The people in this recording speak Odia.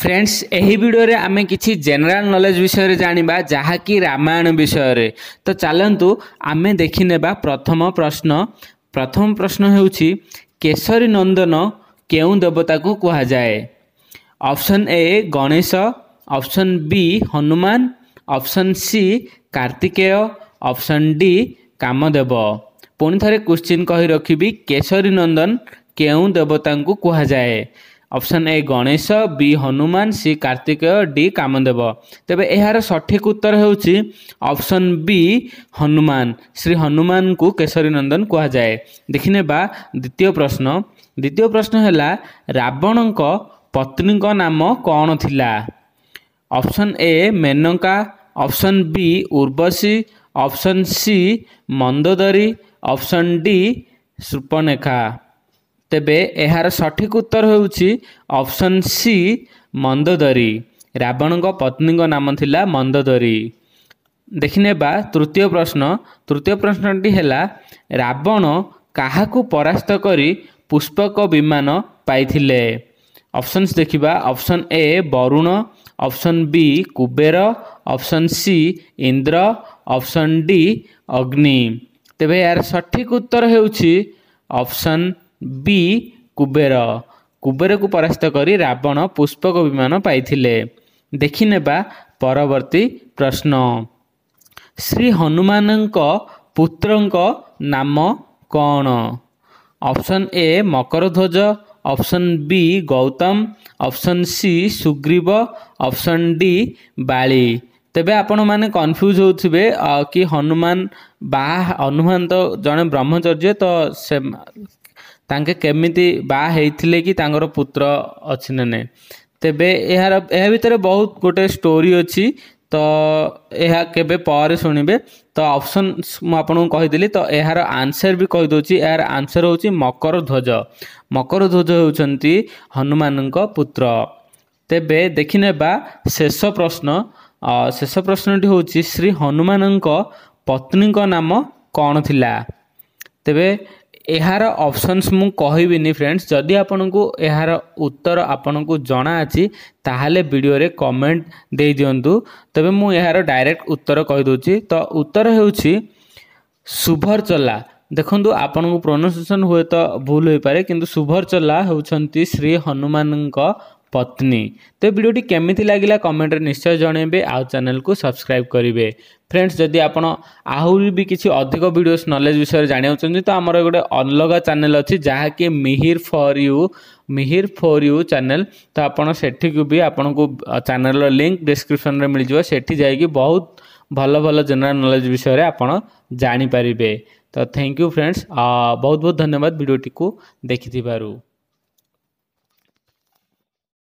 ফ্রেন্ডস ଏହି ଭିଡ଼ିଓରେ ଆମେ କିଛି ଜେନେରାଲ ନଲେଜ ବିଷୟରେ ଜାଣିବା ଯାହାକି ରାମାୟଣ ବିଷୟରେ ତ ଚାଲନ୍ତୁ ଆମେ ଦେଖିନେବା ପ୍ରଥମ ପ୍ରଶ୍ନ ପ୍ରଥମ ପ୍ରଶ୍ନ ହେଉଛି କେଶରୀ ନନ୍ଦନ କେଉଁ ଦେବତାକୁ କୁହାଯାଏ option A Ganesh option B Hanuman option C Kartikeya option D Kamadev ପୁଣି ଥରେ କୋଶ୍ଚିନ୍ କହି ରଖିବି କେଶରୀ ନନ୍ଦନ କେଉଁ ଦେବତାଙ୍କୁ କୁହାଯାଏ option A Ganesh B Hanuman C Kartikeya D Kamadev ତେବେ ଏହାର ସଠିକ ଉତ୍ତର ହେଉଛି ଅପସନ୍ ବି ହନୁମାନ ଶ୍ରୀ ହନୁମାନଙ୍କୁ କେଶରୀ ନନ୍ଦନ କୁହାଯାଏ ଦେଖିନେବା ଦ୍ୱିତୀୟ ପ୍ରଶ୍ନ ଦ୍ୱିତୀୟ ପ୍ରଶ୍ନ ହେଲା ରାବଣଙ୍କ ପତ୍ନୀଙ୍କ ନାମ କ'ଣ ଥିଲା option A Menaka option B Urvashi option C Mandodari option D Surpanakha ତେବେ ଏହାର ସଠିକ ଉତ୍ତର ହେଉଛି ଅପସନ୍ ସି ମନ୍ଦୋଦରୀ ରାବଣଙ୍କ ପତ୍ନୀଙ୍କ ନାମ ଥିଲା ମନ୍ଦୋଦରୀ ଦେଖିନେବା ତୃତୀୟ ପ୍ରଶ୍ନ ତୃତୀୟ ପ୍ରଶ୍ନଟି ହେଲା ରାବଣ କାହାକୁ ପରାସ୍ତ କରି ପୁଷ୍ପକ ବିମାନ ପାଇଥିଲେ ଅପସନ୍ସ ଦେଖିବା option A Varun option B Kuber option C Indra option D Agni ତେବେ ଏହାର ସଠିକ ଉତ୍ତର ହେଉଛି ଅପସନ୍ कुबेर कुबेरको परास्त गरिराव पुष्पक विमान पाखिने परती प्रश्न श्री हनुमानको पुत्रको नाम कन् option A Makardhwaj option B Gautam option C Sugriv option डि बालि तेबे कन्फ्युज हुनुमा हनुमा त जे ब्रह्मचर्य त ତାଙ୍କେ କେମିତି ବାହା ହେଇଥିଲେ କି ତାଙ୍କର ପୁତ୍ର ଅଛି ନା ନାହିଁ ତେବେ ଏହାର ଏହା ଭିତରେ ବହୁତ ଗୋଟେ ଷ୍ଟୋରି ଅଛି ତ ଏହା କେବେ ପରେ ଶୁଣିବେ ତ ଅପସନ୍ ମୁଁ ଆପଣଙ୍କୁ କହିଦେଲି ତ ଏହାର ଆନ୍ସର୍ ବି କହିଦେଉଛି ଏହାର ଆନ୍ସର୍ ହେଉଛି ମକର ଧ୍ୱଜ ମକର ଧ୍ୱଜ ହେଉଛନ୍ତି ହନୁମାନଙ୍କ ପୁତ୍ର ତେବେ ଦେଖିନେବା ଶେଷ ପ୍ରଶ୍ନ ଶେଷ ପ୍ରଶ୍ନଟି ହେଉଛି ଶ୍ରୀ ହନୁମାନଙ୍କ ପତ୍ନୀଙ୍କ ନାମ କ'ଣ ଥିଲା ତେବେ ଏହାର ଅପସନ୍ସ ମୁଁ କହିବିନି ଫ୍ରେଣ୍ଡସ୍ ଯଦି ଆପଣଙ୍କୁ ଏହାର ଉତ୍ତର ଆପଣଙ୍କୁ ଜଣା ଅଛି ତାହେଲେ ଭିଡ଼ିଓରେ କମେଣ୍ଟ ଦେଇଦିଅନ୍ତୁ ତେବେ ମୁଁ ଏହାର ଡାଇରେକ୍ଟ ଉତ୍ତର କହିଦେଉଛି ତ ଉତ୍ତର ହେଉଛି ଶୁଭରଚଲା ଦେଖନ୍ତୁ ଆପଣଙ୍କୁ ପ୍ରୋନାଉନସିଏସନ୍ ହୁଏତ ଭୁଲ ହୋଇପାରେ କିନ୍ତୁ ଶୁଭରଚଲା ହେଉଛନ୍ତି ଶ୍ରୀ ହନୁମାନଙ୍କ पत्नी तो भिडियोटी केमी लगला कमेन्ट निश्चय जनइबे आ चेल को सब्सक्राइब करेंगे फ्रेंड्स जदि आप किसी अधिक भिड नलेज विषय जानक तो आमर गोटे अलग चेल अच्छी जहाँकि मिहिर फर यू मिहिर फर यू चेल तो आपठिक भी आपको चेल लिंक डिस्क्रिपन में मिल जाए से बहुत भल भल जेनराल नलेज विषय आपारे तो थैंक यू फ्रेंड्स बहुत बहुत धन्यवाद को देखिथ